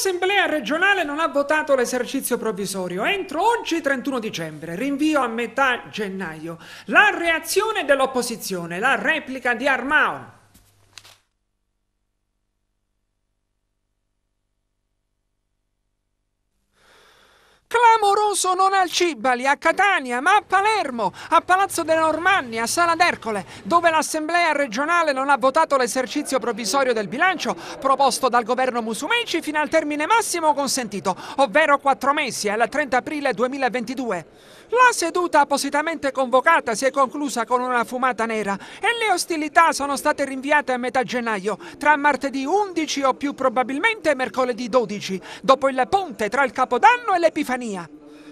L'Assemblea regionale non ha votato l'esercizio provvisorio. Entro oggi 31 dicembre, rinvio a metà gennaio. La reazione dell'opposizione, la replica di Armao. famoso non al Cibali, a Catania, ma a Palermo, a Palazzo della Normanni, a Sala d'Ercole, dove l'Assemblea regionale non ha votato l'esercizio provvisorio del bilancio proposto dal governo Musumeci fino al termine massimo consentito, ovvero quattro mesi al 30 aprile 2022. La seduta appositamente convocata si è conclusa con una fumata nera e le ostilità sono state rinviate a metà gennaio, tra martedì 11 o più probabilmente mercoledì 12, dopo il ponte tra il Capodanno e l'Epifania.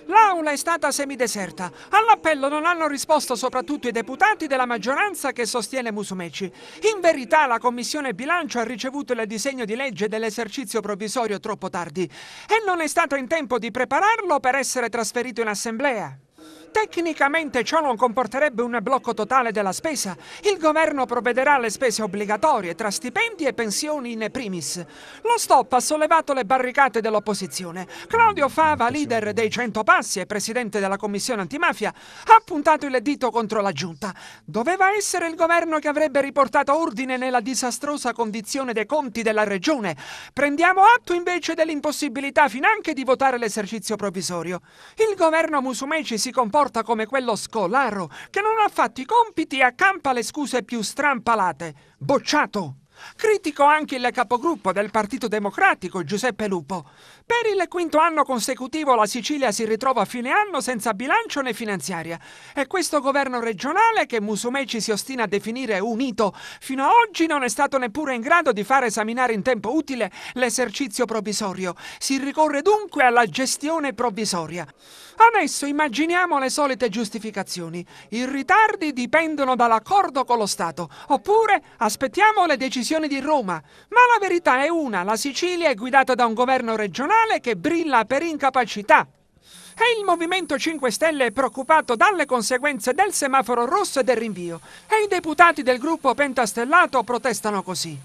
L'aula è stata semideserta. All'appello non hanno risposto soprattutto i deputati della maggioranza che sostiene Musumeci. In verità la Commissione Bilancio ha ricevuto il disegno di legge dell'esercizio provvisorio troppo tardi e non è stato in tempo di prepararlo per essere trasferito in assemblea tecnicamente ciò non comporterebbe un blocco totale della spesa, il governo provvederà alle spese obbligatorie tra stipendi e pensioni in primis. Lo stop ha sollevato le barricate dell'opposizione. Claudio Fava, leader dei 100 Passi e presidente della commissione antimafia, ha puntato il dito contro la giunta. Doveva essere il governo che avrebbe riportato ordine nella disastrosa condizione dei conti della regione. Prendiamo atto invece dell'impossibilità finanche di votare l'esercizio provvisorio. Il governo Musumeci si comporta comporta come quello scolaro che non ha fatto i compiti e accampa le scuse più strampalate. Bocciato! Critico anche il capogruppo del Partito Democratico, Giuseppe Lupo. Per il quinto anno consecutivo la Sicilia si ritrova a fine anno senza bilancio né finanziaria e questo governo regionale, che Musumeci si ostina a definire unito, fino ad oggi non è stato neppure in grado di far esaminare in tempo utile l'esercizio provvisorio. Si ricorre dunque alla gestione provvisoria. Adesso immaginiamo le solite giustificazioni. I ritardi dipendono dall'accordo con lo Stato, oppure aspettiamo le decisioni decisioni di Roma, ma la verità è una, la Sicilia è guidata da un governo regionale che brilla per incapacità. E il Movimento 5 Stelle è preoccupato dalle conseguenze del semaforo rosso e del rinvio, e i deputati del gruppo pentastellato protestano così.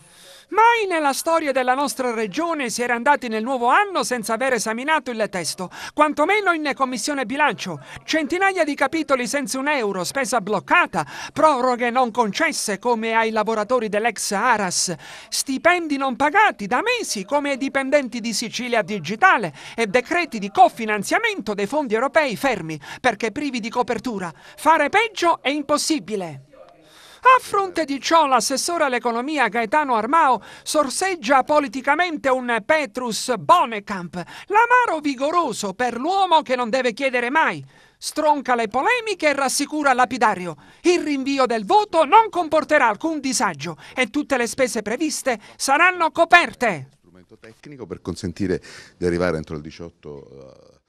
Mai nella storia della nostra regione si era andati nel nuovo anno senza aver esaminato il testo, quantomeno in commissione bilancio. Centinaia di capitoli senza un euro, spesa bloccata, proroghe non concesse come ai lavoratori dell'ex Aras, stipendi non pagati da mesi come ai dipendenti di Sicilia Digitale e decreti di cofinanziamento dei fondi europei fermi perché privi di copertura. Fare peggio è impossibile. A fronte di ciò l'assessore all'economia Gaetano Armao sorseggia politicamente un Petrus Bonecamp, l'amaro vigoroso per l'uomo che non deve chiedere mai. Stronca le polemiche e rassicura lapidario. Il rinvio del voto non comporterà alcun disagio e tutte le spese previste saranno coperte. Strumento tecnico per consentire di arrivare entro il 18